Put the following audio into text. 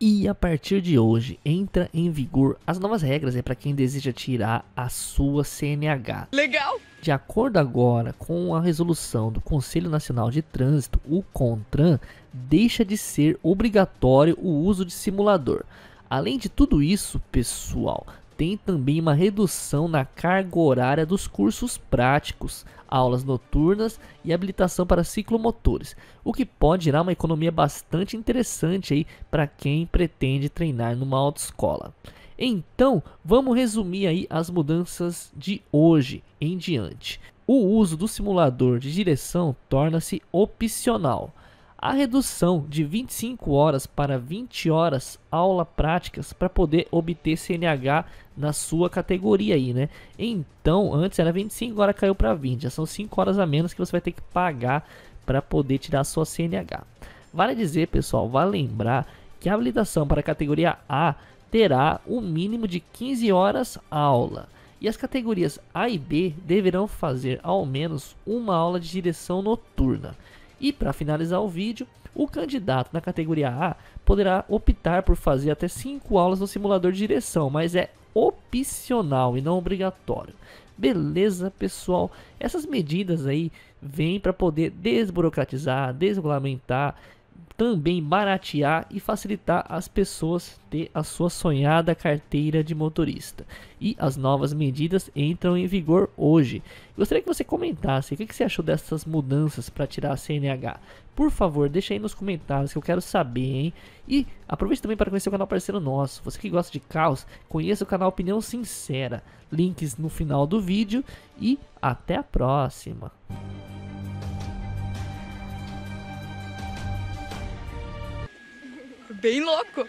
E a partir de hoje entra em vigor as novas regras é né, para quem deseja tirar a sua CNH. Legal. De acordo agora com a resolução do Conselho Nacional de Trânsito, o CONTRAN deixa de ser obrigatório o uso de simulador. Além de tudo isso, pessoal, tem também uma redução na carga horária dos cursos práticos, aulas noturnas e habilitação para ciclomotores, o que pode gerar uma economia bastante interessante aí para quem pretende treinar numa autoescola. Então, vamos resumir aí as mudanças de hoje em diante. O uso do simulador de direção torna-se opcional a redução de 25 horas para 20 horas aula práticas para poder obter CNH na sua categoria aí, né? Então, antes era 25, agora caiu para 20. Já são 5 horas a menos que você vai ter que pagar para poder tirar a sua CNH. Vale dizer, pessoal, vale lembrar que a habilitação para a categoria A terá o um mínimo de 15 horas aula. E as categorias A e B deverão fazer ao menos uma aula de direção noturna. E para finalizar o vídeo, o candidato na categoria A poderá optar por fazer até 5 aulas no simulador de direção, mas é opcional e não obrigatório. Beleza, pessoal? Essas medidas aí vêm para poder desburocratizar, desregulamentar também baratear e facilitar as pessoas ter a sua sonhada carteira de motorista. E as novas medidas entram em vigor hoje. Gostaria que você comentasse o que você achou dessas mudanças para tirar a CNH. Por favor, deixa aí nos comentários que eu quero saber, hein? E aproveite também para conhecer o canal parceiro nosso. Você que gosta de caos conheça o canal Opinião Sincera. Links no final do vídeo e até a próxima. bem louco.